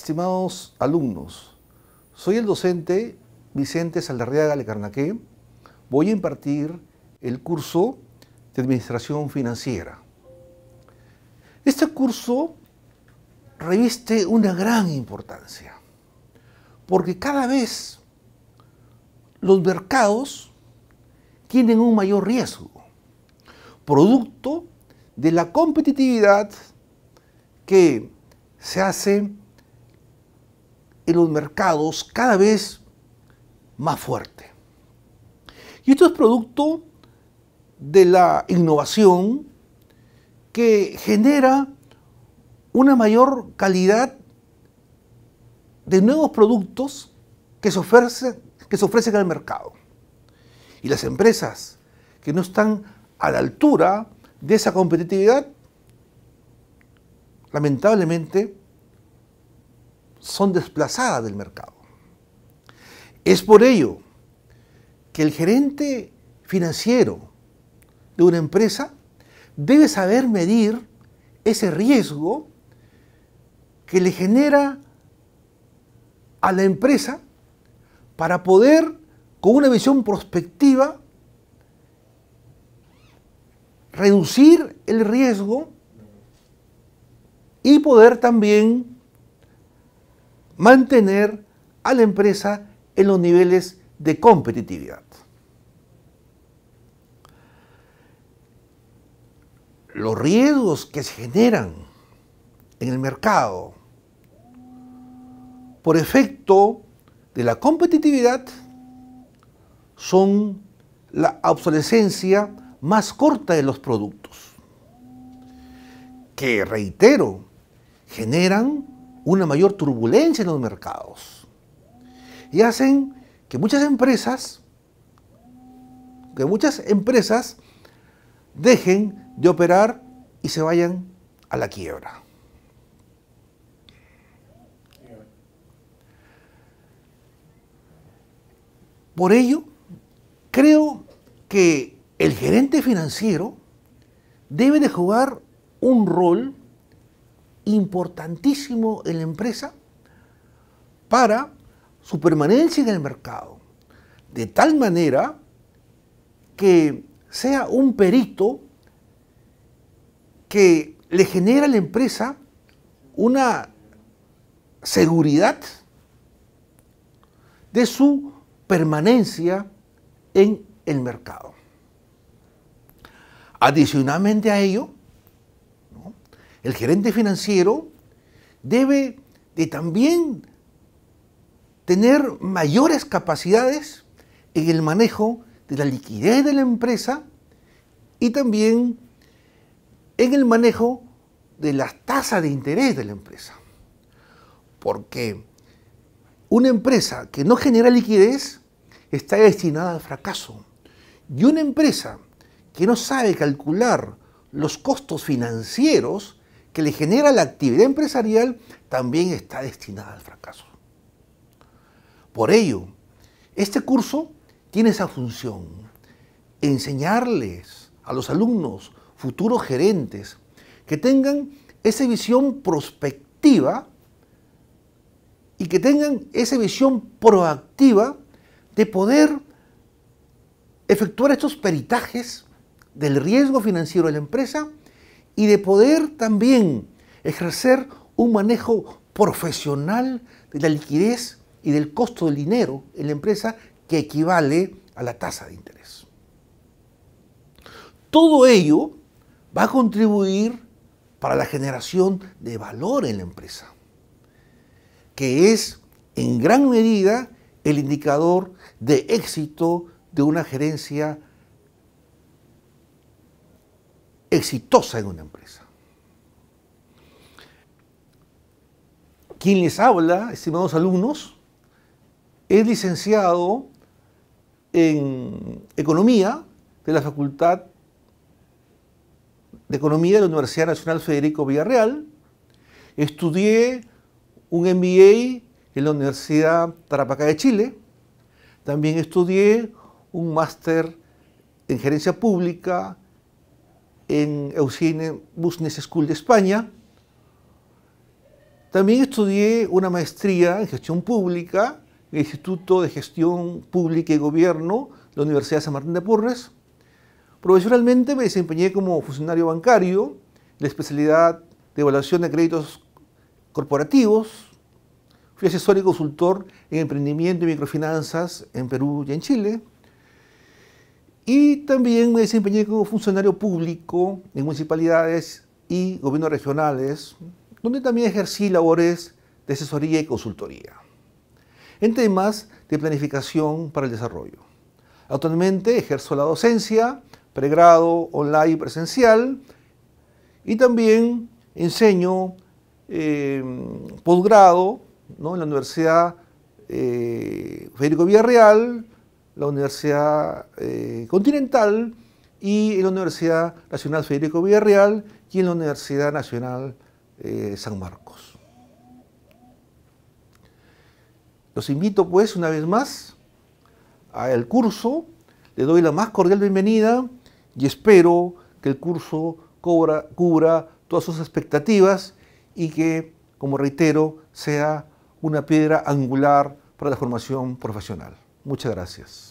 Estimados alumnos, soy el docente Vicente Saldarriaga Lecarnaqué. Voy a impartir el curso de Administración Financiera. Este curso reviste una gran importancia, porque cada vez los mercados tienen un mayor riesgo, producto de la competitividad que se hace en los mercados cada vez más fuerte. Y esto es producto de la innovación que genera una mayor calidad de nuevos productos que se, que se ofrecen al mercado. Y las empresas que no están a la altura de esa competitividad, lamentablemente, son desplazadas del mercado. Es por ello que el gerente financiero de una empresa debe saber medir ese riesgo que le genera a la empresa para poder, con una visión prospectiva, reducir el riesgo y poder también mantener a la empresa en los niveles de competitividad. Los riesgos que se generan en el mercado por efecto de la competitividad son la obsolescencia más corta de los productos, que reitero, generan una mayor turbulencia en los mercados. Y hacen que muchas empresas, que muchas empresas dejen de operar y se vayan a la quiebra. Por ello, creo que el gerente financiero debe de jugar un rol importantísimo en la empresa para su permanencia en el mercado, de tal manera que sea un perito que le genera a la empresa una seguridad de su permanencia en el mercado. Adicionalmente a ello, el gerente financiero debe de también tener mayores capacidades en el manejo de la liquidez de la empresa y también en el manejo de las tasas de interés de la empresa. Porque una empresa que no genera liquidez está destinada al fracaso. Y una empresa que no sabe calcular los costos financieros que le genera la actividad empresarial también está destinada al fracaso. Por ello, este curso tiene esa función, enseñarles a los alumnos, futuros gerentes, que tengan esa visión prospectiva y que tengan esa visión proactiva de poder efectuar estos peritajes del riesgo financiero de la empresa y de poder también ejercer un manejo profesional de la liquidez y del costo del dinero en la empresa que equivale a la tasa de interés. Todo ello va a contribuir para la generación de valor en la empresa, que es en gran medida el indicador de éxito de una gerencia exitosa en una empresa. Quien les habla, estimados alumnos, es licenciado en Economía de la Facultad de Economía de la Universidad Nacional Federico Villarreal. Estudié un MBA en la Universidad Tarapacá de Chile. También estudié un máster en gerencia pública en Eusine Business School de España. También estudié una maestría en gestión pública en el Instituto de Gestión Pública y Gobierno de la Universidad San Martín de Porres. Profesionalmente me desempeñé como funcionario bancario, la especialidad de evaluación de créditos corporativos. Fui asesor y consultor en emprendimiento y microfinanzas en Perú y en Chile. Y también me desempeñé como funcionario público en municipalidades y gobiernos regionales, donde también ejercí labores de asesoría y consultoría en temas de planificación para el desarrollo. Actualmente ejerzo la docencia, pregrado online y presencial, y también enseño eh, posgrado en la Universidad eh, Federico Villarreal, la Universidad eh, Continental y en la Universidad Nacional Federico Villarreal y en la Universidad Nacional eh, San Marcos. Los invito pues una vez más al curso, le doy la más cordial bienvenida y espero que el curso cubra todas sus expectativas y que, como reitero, sea una piedra angular para la formación profesional. Muchas gracias.